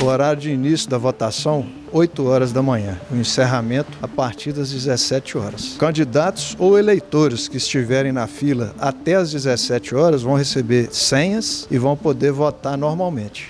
O horário de início da votação, 8 horas da manhã. O encerramento a partir das 17 horas. Candidatos ou eleitores que estiverem na fila até as 17 horas vão receber senhas e vão poder votar normalmente.